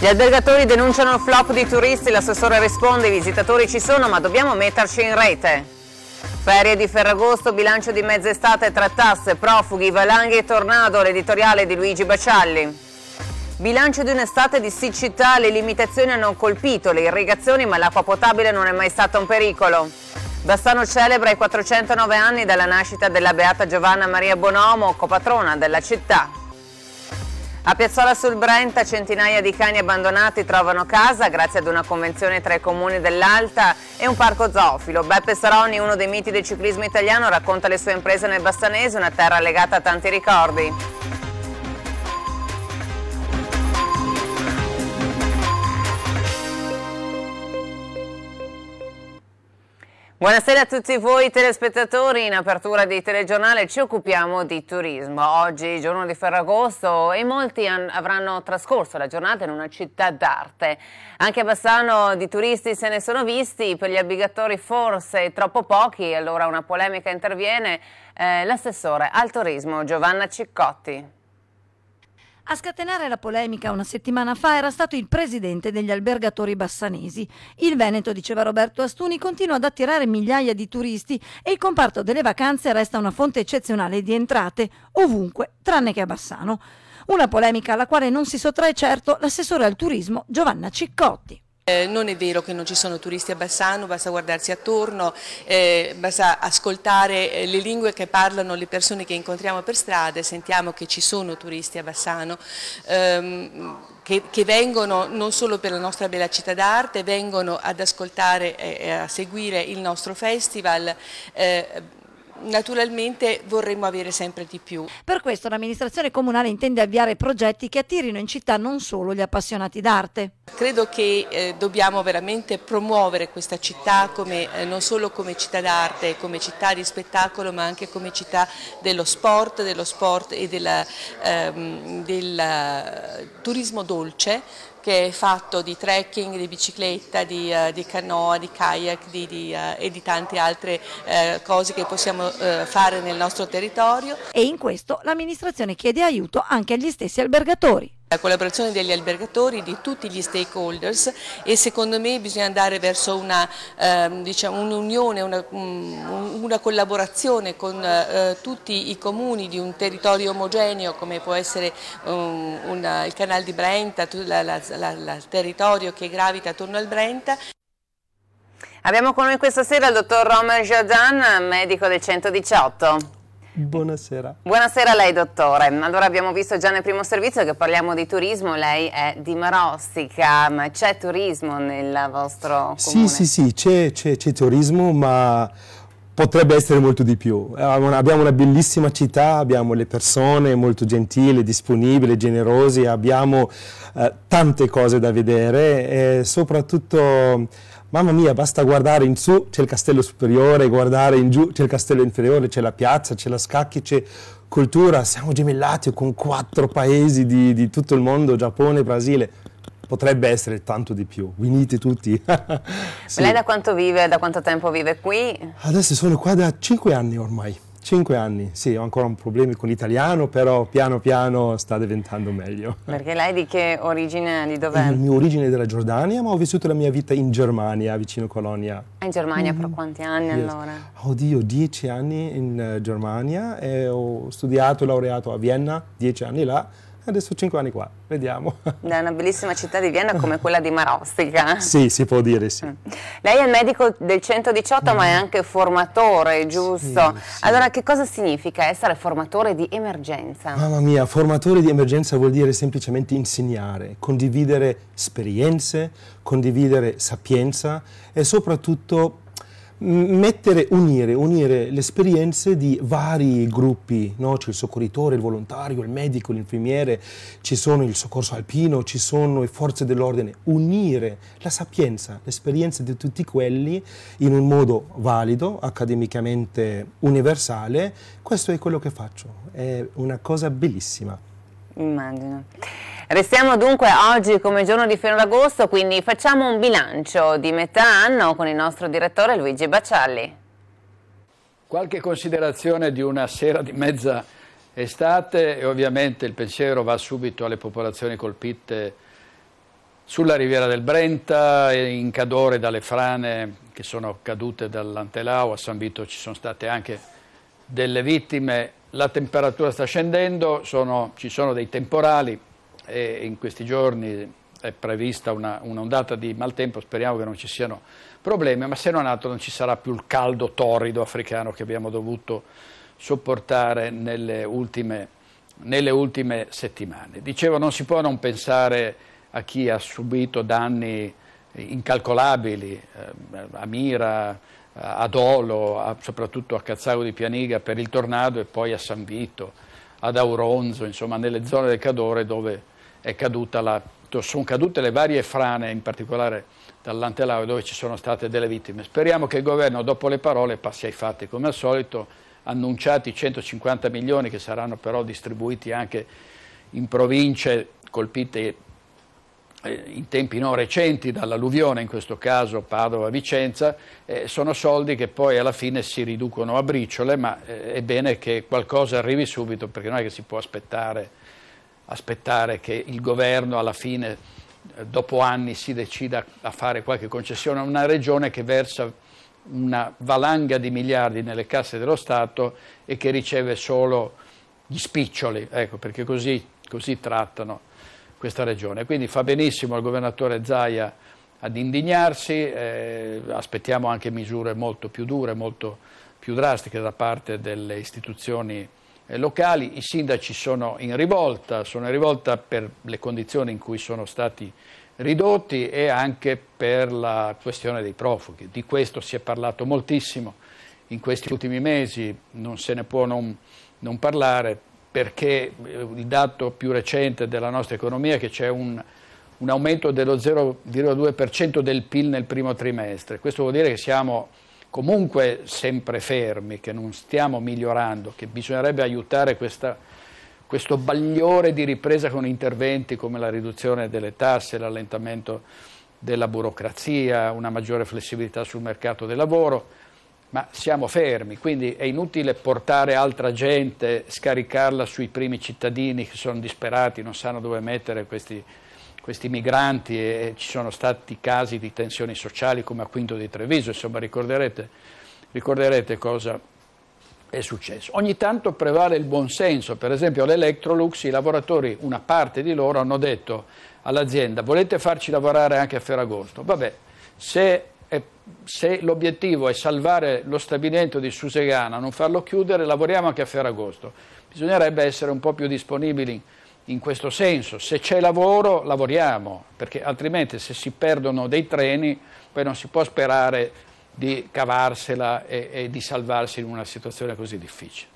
Gli albergatori denunciano il flop di turisti, l'assessore risponde, i visitatori ci sono ma dobbiamo metterci in rete. Ferie di Ferragosto, bilancio di mezz'estate tra tasse, profughi, valanghe e tornado, l'editoriale di Luigi Bacialli. Bilancio di un'estate di siccità, le limitazioni hanno colpito le irrigazioni ma l'acqua potabile non è mai stata un pericolo. Bassano celebra i 409 anni dalla nascita della Beata Giovanna Maria Bonomo, copatrona della città. A Piazzola sul Brenta centinaia di cani abbandonati trovano casa grazie ad una convenzione tra i comuni dell'Alta e un parco zoofilo. Beppe Saroni, uno dei miti del ciclismo italiano, racconta le sue imprese nel Bassanese, una terra legata a tanti ricordi. Buonasera a tutti voi telespettatori, in apertura di telegiornale ci occupiamo di turismo. Oggi è giorno di Ferragosto e molti avranno trascorso la giornata in una città d'arte. Anche a Bassano di turisti se ne sono visti, per gli abbigatori forse troppo pochi, allora una polemica interviene eh, l'assessore al turismo Giovanna Ciccotti. A scatenare la polemica una settimana fa era stato il presidente degli albergatori bassanesi. Il Veneto, diceva Roberto Astuni, continua ad attirare migliaia di turisti e il comparto delle vacanze resta una fonte eccezionale di entrate, ovunque, tranne che a Bassano. Una polemica alla quale non si sottrae certo l'assessore al turismo Giovanna Ciccotti. Eh, non è vero che non ci sono turisti a Bassano, basta guardarsi attorno, eh, basta ascoltare eh, le lingue che parlano le persone che incontriamo per strada, e sentiamo che ci sono turisti a Bassano. Ehm, che, che, vengono non solo per la nostra bella città d'arte, vengono ad ascoltare e a seguire il nostro festival. Eh, naturalmente vorremmo avere sempre di più. Per questo l'amministrazione comunale intende avviare progetti che attirino in città non solo gli appassionati d'arte. Credo che eh, dobbiamo veramente promuovere questa città come, eh, non solo come città d'arte, come città di spettacolo, ma anche come città dello sport, dello sport e della, ehm, del eh, turismo dolce che è fatto di trekking, di bicicletta, di, uh, di canoa, di kayak di, di, uh, e di tante altre uh, cose che possiamo fare nel nostro territorio. E in questo l'amministrazione chiede aiuto anche agli stessi albergatori. La collaborazione degli albergatori, di tutti gli stakeholders e secondo me bisogna andare verso ehm, diciamo, un'unione, eh, diciamo, un una, um, una, collaborazione con eh, tutti i comuni di un territorio omogeneo come può essere um, una, il canal di Brenta, il territorio che gravita attorno al Brenta. Abbiamo con noi questa sera il dottor Romain Jardin, medico del 118. Buonasera. Buonasera a lei dottore. Allora abbiamo visto già nel primo servizio che parliamo di turismo, lei è di Marostica, ma c'è turismo nel vostro comune? Sì, sì, sì, c'è turismo, ma potrebbe essere molto di più. Abbiamo una bellissima città, abbiamo le persone molto gentili, disponibili, generosi, abbiamo eh, tante cose da vedere e soprattutto, mamma mia, basta guardare in su, c'è il castello superiore, guardare in giù, c'è il castello inferiore, c'è la piazza, c'è la scacchi, c'è cultura, siamo gemellati con quattro paesi di, di tutto il mondo, Giappone, Brasile, potrebbe essere tanto di più, Venite tutti. sì. Lei da quanto vive, da quanto tempo vive qui? Adesso sono qua da 5 anni ormai. 5 anni, sì, ho ancora un problema con l'italiano, però piano piano sta diventando meglio. Perché lei di che origine, di dov'è? Il mio origine è della Giordania, ma ho vissuto la mia vita in Germania, vicino Colonia. Ah, in Germania mm-hmm. per quanti anni yes. allora? Oddio, 10 anni in eh, Germania e ho studiato, laureato a Vienna, 10 anni là adesso 5 anni qua, vediamo. Da una bellissima città di Vienna come quella di Marostica. sì, si può dire, sì. Mm. Lei è il medico del 118 mm. ma è mm. anche formatore, giusto? Sì, sì. Allora che cosa significa essere formatore di emergenza? Mamma mia, formatore di emergenza vuol dire semplicemente insegnare, condividere esperienze, condividere sapienza e soprattutto mettere, unire, unire, le esperienze di vari gruppi, no? c'è il soccorritore, il volontario, il medico, l'infermiere, ci sono il soccorso alpino, ci sono le forze dell'ordine, unire la sapienza, l'esperienza di tutti quelli in un modo valido, accademicamente universale, questo è quello che faccio, è una cosa bellissima. Immagino. Restiamo dunque oggi come giorno di fine d'agosto, quindi facciamo un bilancio di metà anno con il nostro direttore Luigi Baccialli. Qualche considerazione di una sera di mezza estate e ovviamente il pensiero va subito alle popolazioni colpite sulla riviera del Brenta, in Cadore dalle frane che sono cadute dall'Antelao, a San Vito ci sono state anche delle vittime, la temperatura sta scendendo, sono, ci sono dei temporali, e in questi giorni è prevista un'ondata di maltempo, speriamo che non ci siano problemi, ma se non altro non ci sarà più il caldo torrido africano che abbiamo dovuto sopportare nelle ultime, nelle ultime settimane. Dicevo, non si può non pensare a chi ha subito danni incalcolabili, eh, a Mira, a Dolo, a, soprattutto a Cazzago di Pianiga per il tornado e poi a San Vito, ad Auronzo, insomma nelle zone del Cadore dove è caduta la, sono cadute le varie frane, in particolare dall'Antelao, dove ci sono state delle vittime. Speriamo che il governo, dopo le parole, passi ai fatti. Come al solito, annunciati 150 milioni che saranno però distribuiti anche in province colpite eh, in tempi non recenti dall'alluvione, in questo caso Padova, Vicenza, eh, sono soldi che poi alla fine si riducono a briciole, ma eh, è bene che qualcosa arrivi subito perché non è che si può aspettare aspettare che il governo alla fine, eh, dopo anni, si decida a fare qualche concessione a una regione che versa una valanga di miliardi nelle casse dello Stato e che riceve solo gli spiccioli, ecco, perché così, così trattano questa regione. Quindi fa benissimo il governatore Zaia ad indignarsi, eh, aspettiamo anche misure molto più dure, molto più drastiche da parte delle istituzioni eh, locali, i sindaci sono in rivolta, sono in rivolta per le condizioni in cui sono stati ridotti e anche per la questione dei profughi. Di questo si è parlato moltissimo in questi ultimi mesi, non se ne può non, non parlare perché eh, il dato più recente della nostra economia è che c'è un, un aumento dello 0,2% del PIL nel primo trimestre. Questo vuol dire che siamo comunque sempre fermi, che non stiamo migliorando, che bisognerebbe aiutare questa, questo bagliore di ripresa con interventi come la riduzione delle tasse, l'allentamento della burocrazia, una maggiore flessibilità sul mercato del lavoro, ma siamo fermi, quindi è inutile portare altra gente, scaricarla sui primi cittadini che sono disperati, non sanno dove mettere questi questi migranti e ci sono stati casi di tensioni sociali come a Quinto di Treviso, insomma ricorderete, ricorderete cosa è successo. Ogni tanto prevale il buonsenso, per esempio all'Electrolux i lavoratori, una parte di loro hanno detto all'azienda volete farci lavorare anche a Ferragosto, vabbè, se, se l'obiettivo è salvare lo stabilimento di Susegana, non farlo chiudere, lavoriamo anche a Ferragosto. Bisognerebbe essere un po' più disponibili in questo senso, se c'è lavoro lavoriamo, perché altrimenti se si perdono dei treni poi non si può sperare di cavarsela e, e di salvarsi in una situazione così difficile.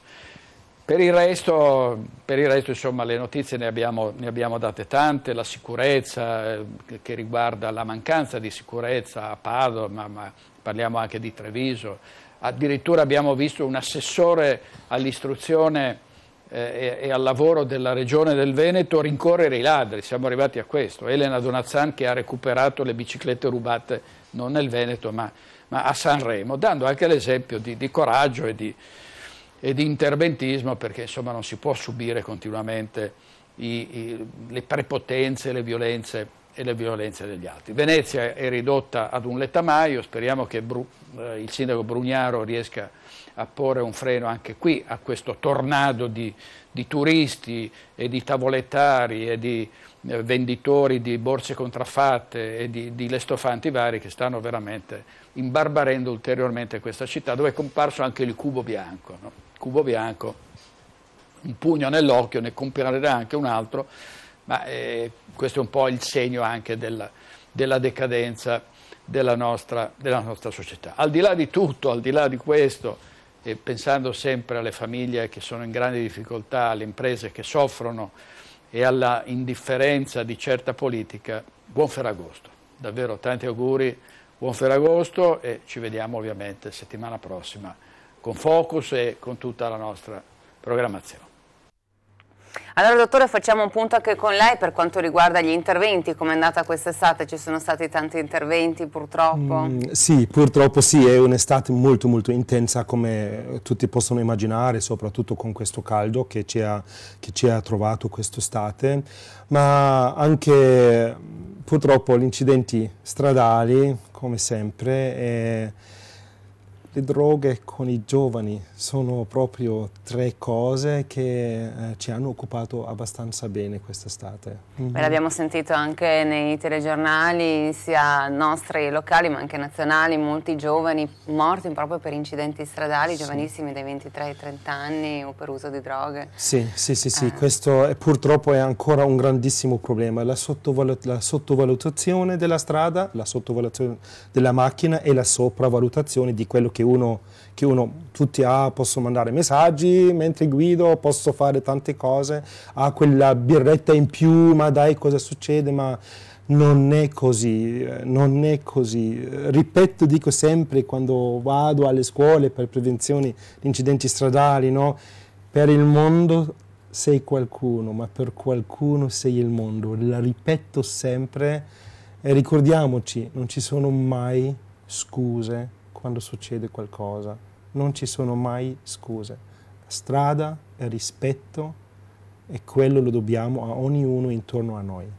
Per il resto, per il resto insomma, le notizie ne abbiamo, ne abbiamo, date tante, la sicurezza eh, che riguarda la mancanza di sicurezza a Padova, ma, ma parliamo anche di Treviso, addirittura abbiamo visto un assessore all'istruzione eh, e, al lavoro della Regione del Veneto rincorrere i ladri, siamo arrivati a questo. Elena Donazzan che ha recuperato le biciclette rubate non nel Veneto ma, ma a Sanremo, dando anche l'esempio di, di, coraggio e di, e di, interventismo perché insomma non si può subire continuamente i, i, le prepotenze, le violenze e le violenze degli altri. Venezia è ridotta ad un lettamaio, speriamo che Bru, eh, il sindaco Brugnaro riesca a a porre un freno anche qui a questo tornado di, di turisti e di tavolettari e di eh, venditori di borse contraffatte e di, di, lestofanti vari che stanno veramente imbarbarendo ulteriormente questa città dove è comparso anche il cubo bianco. No? Il cubo bianco, un pugno nell'occhio, ne comprerà anche un altro, ma eh, questo è un po' il segno anche della, della decadenza della nostra, della nostra società. Al di là di tutto, al di là di questo, e pensando sempre alle famiglie che sono in grande difficoltà, alle imprese che soffrono e alla indifferenza di certa politica, buon Ferragosto. Davvero tanti auguri, buon Ferragosto e ci vediamo ovviamente settimana prossima con Focus e con tutta la nostra programmazione. Allora dottore facciamo un punto anche con lei per quanto riguarda gli interventi, come è andata quest'estate? Ci sono stati tanti interventi purtroppo? Mm, sì, purtroppo sì, è un'estate molto molto intensa come tutti possono immaginare, soprattutto con questo caldo che ci ha, che ci ha trovato quest'estate, ma anche purtroppo gli incidenti stradali come sempre... È, le droghe con i giovani sono proprio tre cose che eh, ci hanno occupato abbastanza bene quest'estate. Mm-hmm. L'abbiamo sentito anche nei telegiornali, sia nostri locali ma anche nazionali, molti giovani morti proprio per incidenti stradali, sì. giovanissimi dai 23 ai 30 anni o per uso di droghe. Sì, sì, sì, sì. Eh. questo è, purtroppo è ancora un grandissimo problema, la, sottovalut- la sottovalutazione della strada, la sottovalutazione della macchina e la sopravvalutazione di quello che uno, che uno tutti ha, ah, posso mandare messaggi mentre guido, posso fare tante cose, ha quella birretta in più, ma dai cosa succede, ma non è così, eh, non è così. Ripeto, dico sempre quando vado alle scuole per prevenzione di incidenti stradali, no? per il mondo sei qualcuno, ma per qualcuno sei il mondo. La ripeto sempre e ricordiamoci, non ci sono mai scuse quando succede qualcosa. Non ci sono mai scuse. La strada, è rispetto e quello lo dobbiamo a ognuno intorno a noi.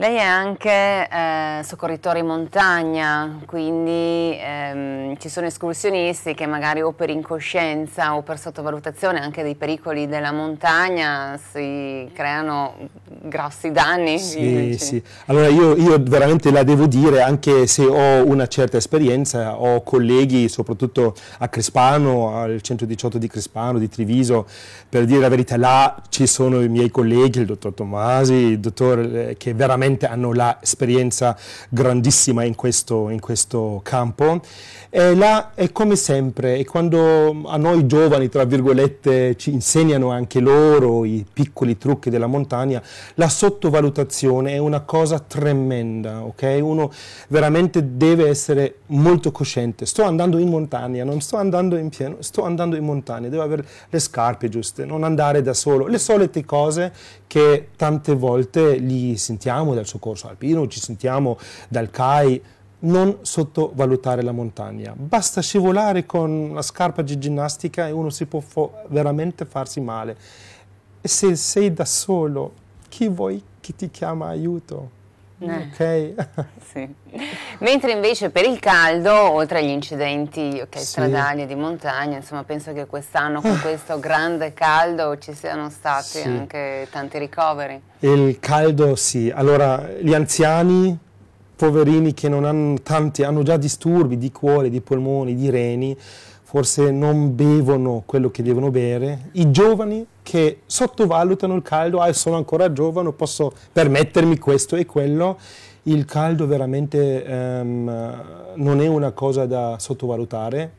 Lei è anche eh, soccorritore in montagna, quindi ehm, ci sono escursionisti che magari o per incoscienza o per sottovalutazione anche dei pericoli della montagna si creano grossi danni. Sì, sì. Allora io, io, veramente la devo dire, anche se ho una certa esperienza, ho colleghi soprattutto a Crespano, al 118 di Crespano, di Triviso, per dire la verità là ci sono i miei colleghi, il dottor Tomasi, il dottor eh, che veramente veramente hanno l'esperienza grandissima in questo, in questo campo. E là è come sempre, e quando a noi giovani, tra virgolette, ci insegnano anche loro i piccoli trucchi della montagna, la sottovalutazione è una cosa tremenda, ok? Uno veramente deve essere molto cosciente. Sto andando in montagna, non sto andando in pieno, sto andando in montagna, devo avere le scarpe giuste, non andare da solo, le solite cose che tante volte li sentiamo del soccorso alpino, ci sentiamo dal CAI, non sottovalutare la montagna. Basta scivolare con una scarpa di ginnastica e uno si può veramente farsi male. E se sei da solo, chi vuoi che ti chiama aiuto? Eh. Ok. sì. Mentre invece per il caldo, oltre agli incidenti okay, sì. di montagna, insomma penso che quest'anno con questo grande caldo ci siano stati sì. anche tanti ricoveri. Il caldo sì, allora gli anziani, poverini che non hanno tanti, hanno già disturbi di cuore, di polmoni, di reni, forse non bevono quello che devono bere, i giovani che sottovalutano il caldo, ah sono ancora giovane, posso permettermi questo e quello, il caldo veramente um, non è una cosa da sottovalutare,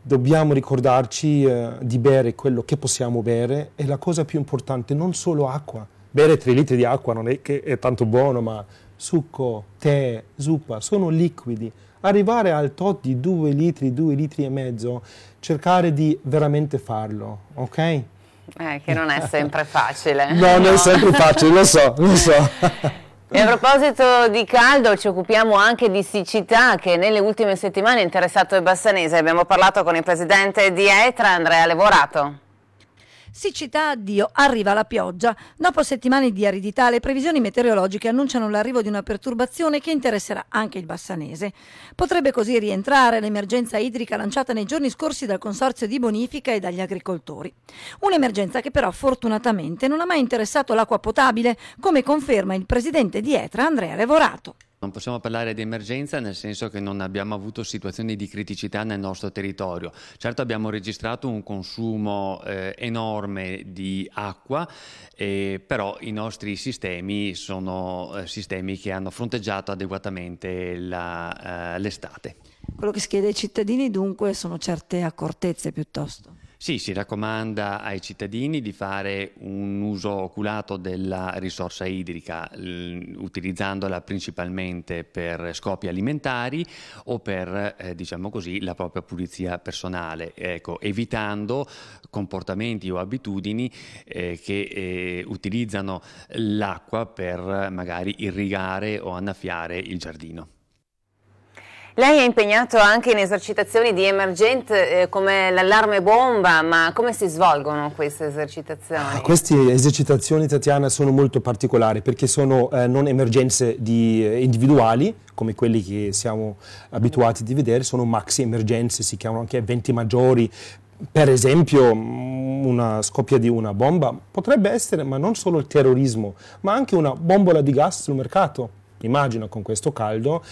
dobbiamo ricordarci uh, di bere quello che possiamo bere e la cosa più importante, non solo acqua, bere 3 litri di acqua non è che è tanto buono, ma succo, tè, zuppa, sono liquidi, arrivare al tot di 2 litri, 2 litri e mezzo, cercare di veramente farlo, ok? Eh, che non è sempre facile. no, no, non è sempre facile, lo so, lo so. E a proposito di caldo ci occupiamo anche di siccità che nelle ultime settimane ha interessato il Bassanese. Abbiamo parlato con il presidente di Etra, Andrea Levorato. Siccità, addio, arriva la pioggia. Dopo settimane di aridità, le previsioni meteorologiche annunciano l'arrivo di una perturbazione che interesserà anche il Bassanese. Potrebbe così rientrare l'emergenza idrica lanciata nei giorni scorsi dal Consorzio di Bonifica e dagli agricoltori. Un'emergenza che però fortunatamente non ha mai interessato l'acqua potabile, come conferma il presidente di Etra Andrea Levorato. Non possiamo parlare di emergenza nel senso che non abbiamo avuto situazioni di criticità nel nostro territorio. Certo abbiamo registrato un consumo eh, enorme di acqua, eh, però i nostri sistemi sono eh, sistemi che hanno fronteggiato adeguatamente eh, l'estate. Quello che si chiede ai cittadini dunque sono certe accortezze piuttosto. Sì, si raccomanda ai cittadini di fare un uso oculato della risorsa idrica, utilizzandola principalmente per scopi alimentari o per, eh, diciamo così, la propria pulizia personale, ecco, evitando comportamenti o abitudini eh, che eh, utilizzano l'acqua per magari irrigare o annaffiare il giardino. Lei è impegnato anche in esercitazioni di emergente eh, come l'allarme bomba, ma come si svolgono queste esercitazioni? Ah, queste esercitazioni, Tatiana, sono molto particolari perché sono eh, non emergenze di, eh, individuali, come quelli che siamo abituati di vedere, sono maxi emergenze, si chiamano anche eventi maggiori, per esempio mm, una scoppia di una bomba potrebbe essere, ma non solo il terrorismo, ma anche una bombola di gas sul mercato immagino con questo caldo,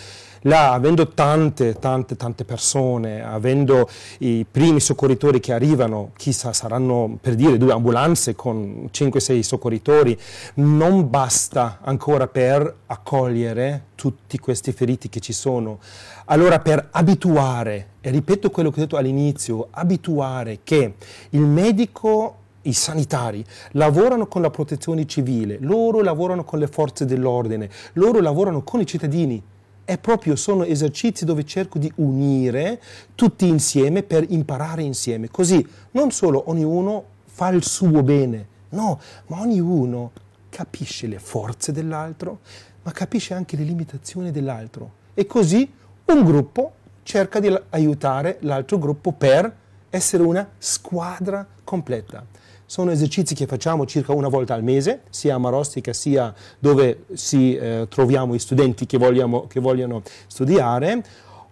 là avendo tante, tante, tante persone, avendo i primi soccorritori che arrivano, chissà saranno per dire due ambulanze con 5-6 soccorritori, non basta ancora per accogliere tutti questi feriti che ci sono. Allora per abituare, e ripeto quello che ho detto all'inizio, abituare che il medico i sanitari, lavorano con la protezione civile, loro lavorano con le forze dell'ordine, loro lavorano con i cittadini. È proprio, sono esercizi dove cerco di unire tutti insieme per imparare insieme. Così non solo ognuno fa il suo bene, no, ma ognuno capisce le forze dell'altro, ma capisce anche le limitazioni dell'altro. E così un gruppo cerca di aiutare l'altro gruppo per essere una squadra completa sono esercizi che facciamo circa una volta al mese, sia a Marostica sia dove si, eh, troviamo i studenti che, vogliamo, che vogliono studiare.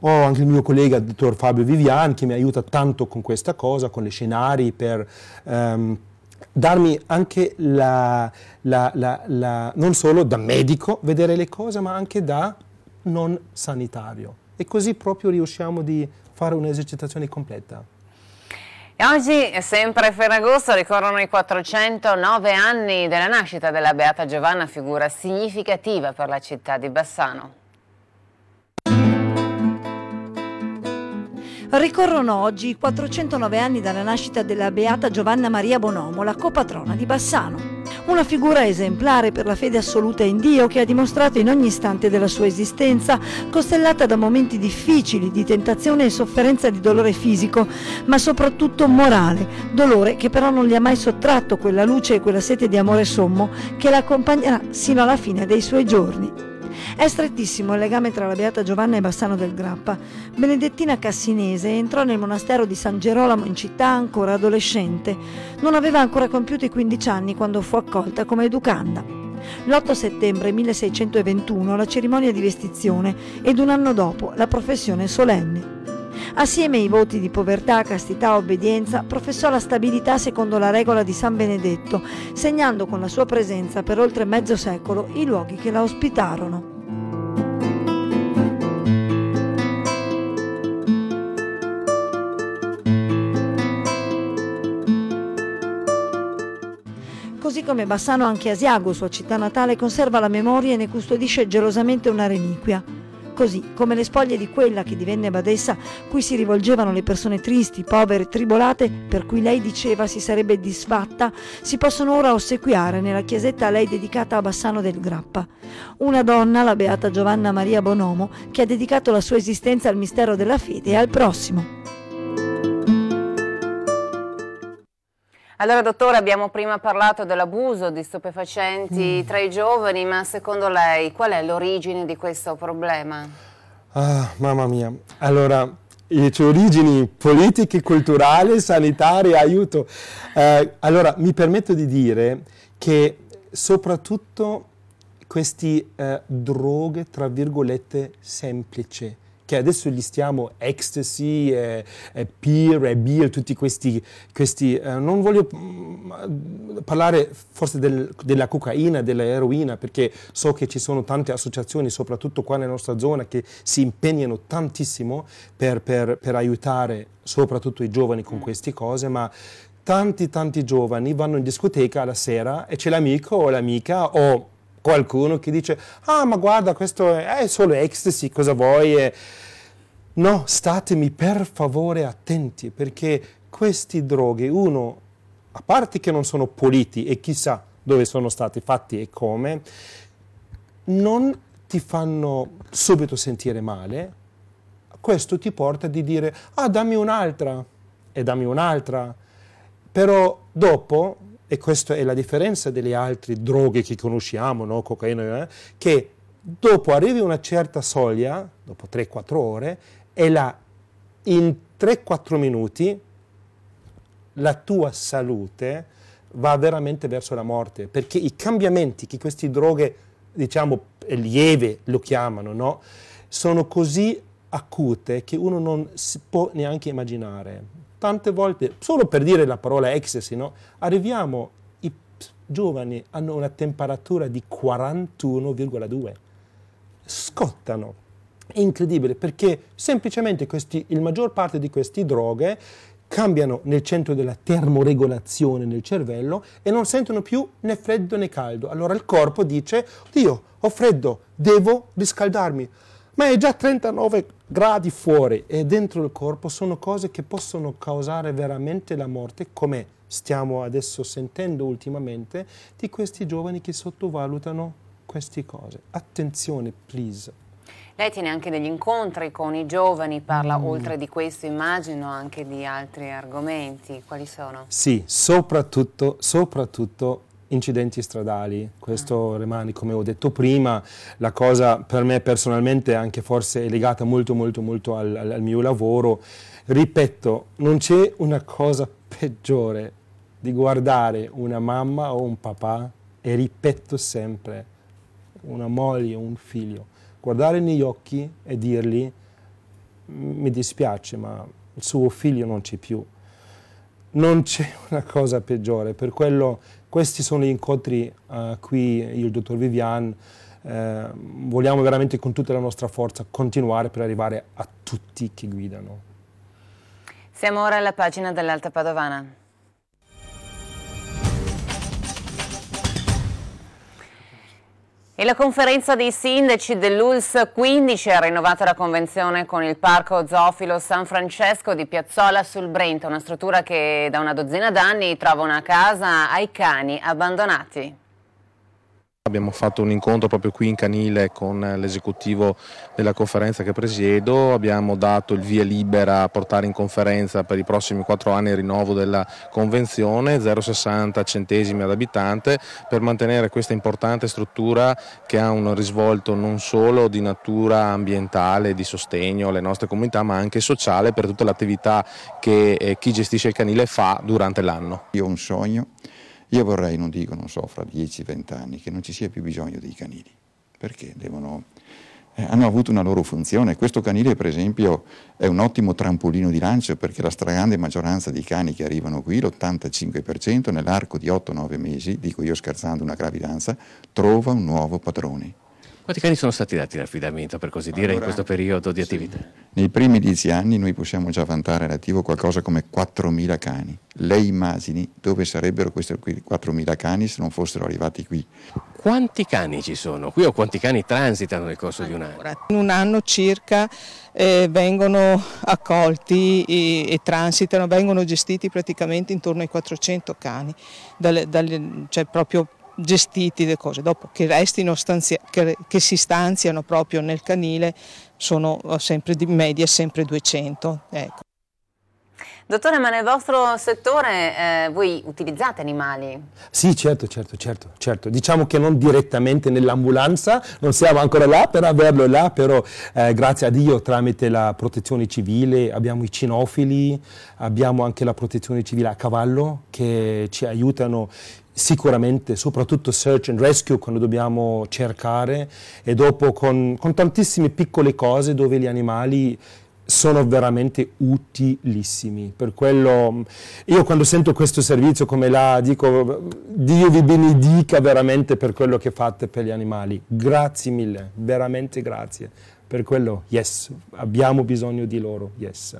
Ho anche il mio collega, il dottor Fabio Vivian, che mi aiuta tanto con questa cosa, con le scenari per... Ehm, darmi anche la, la, la, la, non solo da medico vedere le cose, ma anche da non sanitario. E così proprio riusciamo a fare un'esercitazione completa. E oggi, sempre Ferragosto, ricorrono i 409 anni della nascita della Beata Giovanna, figura significativa per la città di Bassano. Ricorrono oggi i 409 anni dalla nascita della beata Giovanna Maria Bonomo, la copatrona di Bassano. Una figura esemplare per la fede assoluta in Dio che ha dimostrato in ogni istante della sua esistenza, costellata da momenti difficili di tentazione e sofferenza di dolore fisico, ma soprattutto morale, dolore che però non gli ha mai sottratto quella luce e quella sete di amore sommo che l'accompagnerà sino alla fine dei suoi giorni. È strettissimo il legame tra la Beata Giovanna e Bassano del Grappa. Benedettina Cassinese entrò nel monastero di San Gerolamo in città ancora adolescente. Non aveva ancora compiuto i 15 anni quando fu accolta come educanda. L'8 settembre 1621 la cerimonia di vestizione ed un anno dopo la professione solenne. Assieme ai voti di povertà, castità, obbedienza, professò la stabilità secondo la regola di San Benedetto, segnando con la sua presenza per oltre mezzo secolo i luoghi che la ospitarono. così come Bassano anche Asiago, sua città natale, conserva la memoria e ne custodisce gelosamente una reliquia. Così come le spoglie di quella che divenne badessa, cui si rivolgevano le persone tristi, povere, tribolate, per cui lei diceva si sarebbe disfatta, si possono ora ossequiare nella chiesetta a lei dedicata a Bassano del Grappa. Una donna, la beata Giovanna Maria Bonomo, che ha dedicato la sua esistenza al mistero della fede e al prossimo. Allora dottore abbiamo prima parlato dell'abuso di stupefacenti mm. tra i giovani, ma secondo lei qual è l'origine di questo problema? Ah, mamma mia, allora le origini politiche, culturali, sanitarie, aiuto. Eh, allora mi permetto di dire che soprattutto queste eh, droghe, tra virgolette, semplici, che adesso gli stiamo ecstasy, e, e peer, e beer, tutti questi, questi eh, non voglio mh, mm, parlare forse del, della cocaina, dell'eroina, perché so che ci sono tante associazioni, soprattutto qua nella nostra zona, che si impegnano tantissimo per, per, per aiutare soprattutto i giovani con mm. queste cose, ma tanti tanti giovani vanno in discoteca la sera e c'è l'amico o l'amica o qualcuno che dice, ah ma guarda, questo è, solo ecstasy, cosa vuoi? No, statemi per favore attenti, perché queste droghe, uno, a parte che non sono puliti e chissà dove sono stati fatti e come, non ti fanno subito sentire male, questo ti porta a di dire, ah dammi un'altra, e dammi un'altra, però dopo e questa è la differenza delle altre droghe che conosciamo, no? cocaina, eh? che dopo arrivi a una certa soglia, dopo 3-4 ore, e là in 3-4 minuti la tua salute va veramente verso la morte, perché i cambiamenti che queste droghe, diciamo, eh, lieve lo chiamano, no? sono così acute che uno non si può neanche immaginare tante volte, solo per dire la parola ecstasy, no? arriviamo, i giovani hanno una temperatura di 41,2, scottano. È incredibile perché semplicemente questi, la maggior parte di queste droghe cambiano nel centro della termoregolazione nel cervello e non sentono più né freddo né caldo. Allora il corpo dice, Dio, ho freddo, devo riscaldarmi ma è già 39 gradi fuori e dentro il corpo sono cose che possono causare veramente la morte, come stiamo adesso sentendo ultimamente, di questi giovani che sottovalutano queste cose. Attenzione, please. Lei tiene anche degli incontri con i giovani, parla mm. oltre di questo, immagino, anche di altri argomenti. Quali sono? Sì, soprattutto, soprattutto incidenti stradali, questo rimane come ho detto prima, la cosa per me personalmente anche forse è legata molto molto molto al, al mio lavoro, ripeto, non c'è una cosa peggiore di guardare una mamma o un papà e ripeto sempre, una moglie o un figlio, guardare negli occhi e dirgli mi dispiace ma il suo figlio non c'è più. Non c'è una cosa peggiore, per quello questi sono gli incontri a eh, cui io e il dottor Vivian eh, vogliamo veramente con tutta la nostra forza continuare per arrivare a tutti che guidano. Siamo ora alla pagina dell'Alta Padovana. E la conferenza dei sindaci dell'ULS 15 ha rinnovato la convenzione con il Parco Zoofilo San Francesco di Piazzola sul Brenta, una struttura che da una dozzina d'anni trova una casa ai cani abbandonati. Abbiamo fatto un incontro proprio qui in Canile con l'esecutivo della conferenza che presiedo, abbiamo dato il via libera a portare in conferenza per i prossimi quattro anni il rinnovo della convenzione, 0,60 centesimi ad abitante, per mantenere questa importante struttura che ha un risvolto non solo di natura ambientale, di sostegno alle nostre comunità, ma anche sociale per tutta l'attività che eh, chi gestisce il canile fa durante l'anno. Io ho un sogno io vorrei, non dico, non so, fra 10-20 anni, che non ci sia più bisogno dei canili, perché devono, eh, hanno avuto una loro funzione. Questo canile, per esempio, è un ottimo trampolino di lancio perché la stragrande maggioranza dei cani che arrivano qui, l'85%, nell'arco di 8-9 mesi, dico io scherzando una gravidanza, trova un nuovo padrone. Quanti cani sono stati dati in affidamento, per così dire, allora, in questo periodo di attività? Sì. Nei primi dieci anni noi possiamo già vantare all'attivo qualcosa come 4.000 cani. Le immagini dove sarebbero questi 4.000 cani se non fossero arrivati qui. Quanti cani ci sono qui o quanti cani transitano nel corso allora, di un anno? In un anno circa eh, vengono accolti e, e, transitano, vengono gestiti praticamente intorno ai 400 cani, dal, dal, cioè proprio gestiti le cose, dopo che, restino stanzia- che, che si stanziano proprio nel canile sono eh, sempre di media sempre 200. Ecco. Dottore, ma nel vostro settore eh, voi utilizzate animali? Sì, certo, certo, certo, certo. Diciamo che non direttamente nell'ambulanza, non siamo ancora là per averlo là, però eh, grazie a Dio tramite la protezione civile abbiamo i cinofili, abbiamo anche la protezione civile a cavallo che ci aiutano sicuramente, soprattutto search and rescue quando dobbiamo cercare e dopo con, con tantissime piccole cose dove gli animali sono veramente utilissimi. Per quello io quando sento questo servizio come là dico Dio vi benedica veramente per quello che fate per gli animali. Grazie mille, veramente grazie. Per quello, yes, abbiamo bisogno di loro, yes.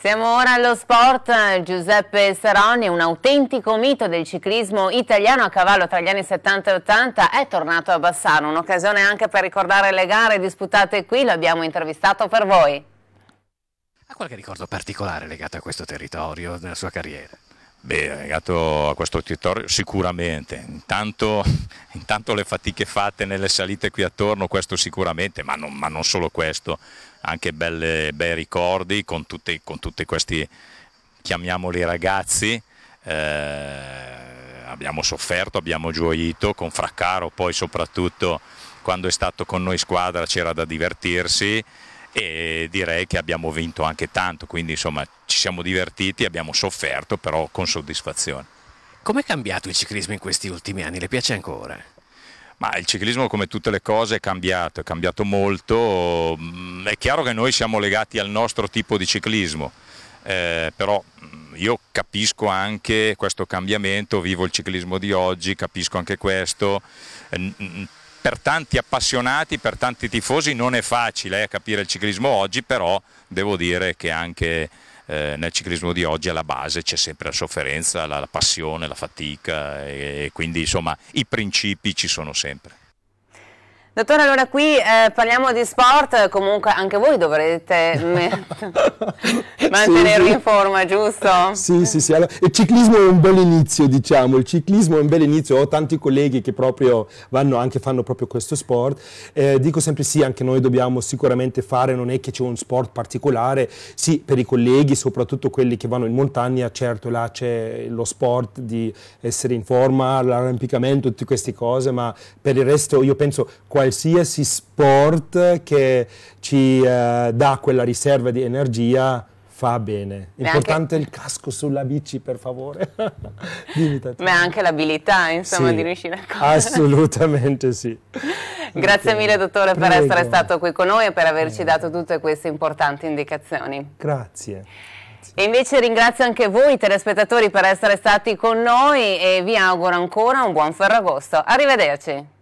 Siamo ora allo sport, Giuseppe Saroni, un autentico mito del ciclismo italiano a cavallo tra gli anni 70 e 80, è tornato a Bassano, un'occasione anche per ricordare le gare disputate qui, l'abbiamo intervistato per voi. Ha qualche ricordo particolare legato a questo territorio nella sua carriera? Beh, legato a questo territorio sicuramente, intanto, intanto, le fatiche fatte nelle salite qui attorno, questo sicuramente, ma non, ma non solo questo, anche belle, bei ricordi con tutti, con tutti questi, chiamiamoli ragazzi. Eh, abbiamo sofferto, abbiamo gioito con Fraccaro, poi soprattutto quando è stato con noi squadra c'era da divertirsi e direi che abbiamo vinto anche tanto, quindi insomma ci siamo divertiti, abbiamo sofferto però con soddisfazione. Com'è cambiato il ciclismo in questi ultimi anni? Le piace ancora? Ma il ciclismo come tutte le cose è cambiato, è cambiato molto, mm, è chiaro che noi siamo legati al nostro tipo di ciclismo, eh, però mm, io capisco anche questo cambiamento, vivo il ciclismo di oggi, capisco anche questo. Per tanti appassionati, per tanti tifosi non è facile eh, capire il ciclismo oggi, però devo dire che anche eh, nel ciclismo di oggi alla base c'è sempre la sofferenza, la, la passione, la fatica e, e quindi insomma i principi ci sono sempre. Dottore, allora qui eh, parliamo di sport, comunque anche voi dovrete mantenervi sì, in forma, giusto? Sì, sì, sì. Allora, il ciclismo è un bel inizio, diciamo, il ciclismo è un bel inizio. Ho tanti colleghi che proprio vanno anche, fanno proprio questo sport. Eh, dico sempre sì, anche noi dobbiamo sicuramente fare, non è che c'è un sport particolare, sì, per i colleghi, soprattutto quelli che vanno in montagna, certo là c'è lo sport di essere in forma, l'arrampicamento, tutte queste cose, ma per il resto io penso Qual qualsiasi sport che ci eh, dà quella riserva di energia fa bene. Importante anche... il casco sulla bici, per favore. Ma anche l'abilità, insomma, sì, di riuscire a correre. Assolutamente sì. Grazie okay. mille, dottore, Prego. per essere stato qui con noi e per averci dato tutte queste importanti indicazioni. Grazie. E invece ringrazio anche voi telespettatori per essere stati con noi e vi auguro ancora un buon Ferragosto. Arrivederci.